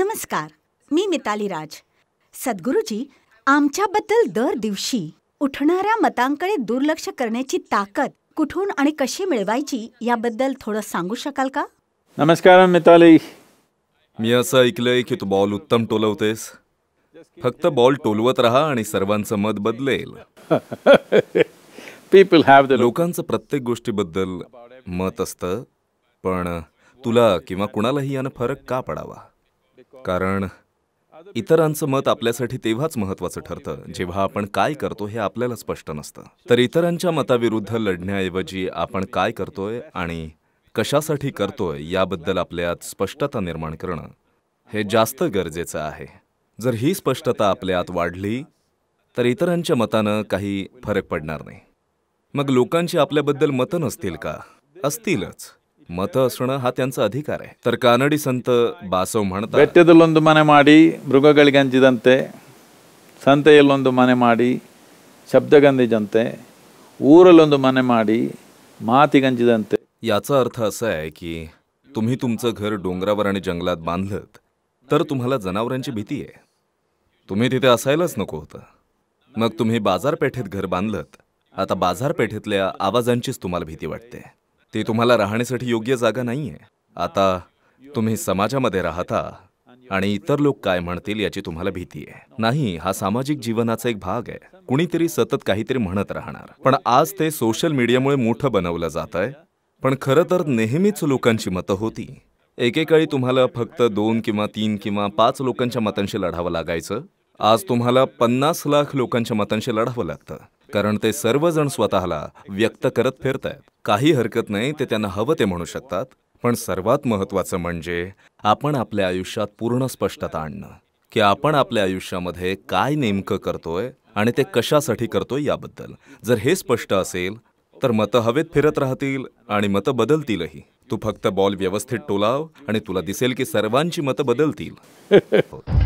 नमस्कार मी मिताली राज सद्गुरुजी आमच्याबद्दल दर दिवशी उठणाऱ्या मतांकडे दुर्लक्ष करण्याची ताकद कुठून आणि कशी मिळवायची याबद्दल थोडं सांगू शकाल का नमस्कार मिताली मी असं ऐकलंय की तू बॉल उत्तम टोलवतेस फक्त बॉल टोलवत राहा आणि सर्वांचं मत बदलेल पीपल हॅव द लोकांचं प्रत्येक गोष्टीबद्दल मत असतं पण तुला किंवा कुणालाही यानं फरक का पडावा कारण इतरांचं मत आपल्यासाठी तेव्हाच महत्वाचं ठरतं जेव्हा आपण काय करतो हे आपल्याला स्पष्ट नसतं तर इतरांच्या मताविरुद्ध लढण्याऐवजी आपण काय करतोय आणि कशासाठी करतोय याबद्दल आपल्यात स्पष्टता निर्माण करणं हे जास्त गरजेचं आहे जर ही स्पष्टता आपल्यात वाढली तर इतरांच्या मतानं काही फरक पडणार नाही मग लोकांची आपल्याबद्दल मतं नसतील का असतीलच मत असणं हा त्यांचा अधिकार आहे तर कानडी संत बासव म्हणतात ಬೆಟ್ಟದಲ್ಲೊಂದು संत ಮಾಡಿ ಮೃಗಗಳಿಗೆ माडी ಸಂತೆಯಲ್ಲೊಂದು ಮನೆ ಮಾಡಿ ಶಬ್ದಗಂಜಿದಂತೆ ಊರಲ್ಲೊಂದು माती ಮಾಡಿ याचा अर्थ असा आहे की तुम्ही तुमचं घर डोंगरावर आणि जंगलात बांधलं तर तुम्हाला जनावरांची भीती आहे तुम्ही तिथे असायलाच नको होतं मग तुम्ही बाजारपेठेत घर बांधलं आता बाजारपेठेतल्या आवाजांचीच तुम्हाला भीती वाटते ते तुम्हाला राहण्यासाठी योग्य जागा नाही आहे आता तुम्ही समाजामध्ये राहता आणि इतर लोक काय म्हणतील याची तुम्हाला भीती आहे नाही हा सामाजिक जीवनाचा एक भाग आहे कुणीतरी सतत काहीतरी म्हणत राहणार पण आज ते सोशल मीडियामुळे मोठं बनवलं जात आहे पण खरं तर नेहमीच लोकांची मतं होती एकेकाळी तुम्हाला फक्त दोन किंवा तीन किंवा पाच लोकांच्या मतांशी लढावं लागायचं आज तुम्हाला पन्नास लाख लोकांच्या मतांशी लढावं लागतं कारण ते सर्वजण स्वतःला व्यक्त करत फिरत आहेत काही हरकत नाही ते त्यांना हवं ते म्हणू शकतात पण सर्वात महत्त्वाचं म्हणजे आपण आपल्या आयुष्यात पूर्ण स्पष्टता आणणं की आपण आपल्या आयुष्यामध्ये काय नेमकं करतोय आणि ते कशासाठी करतोय याबद्दल जर हे स्पष्ट असेल तर मतं हवेत फिरत राहतील आणि मतं बदलतीलही तू फक्त बॉल व्यवस्थित टोलाव आणि तुला दिसेल की सर्वांची मतं बदलतील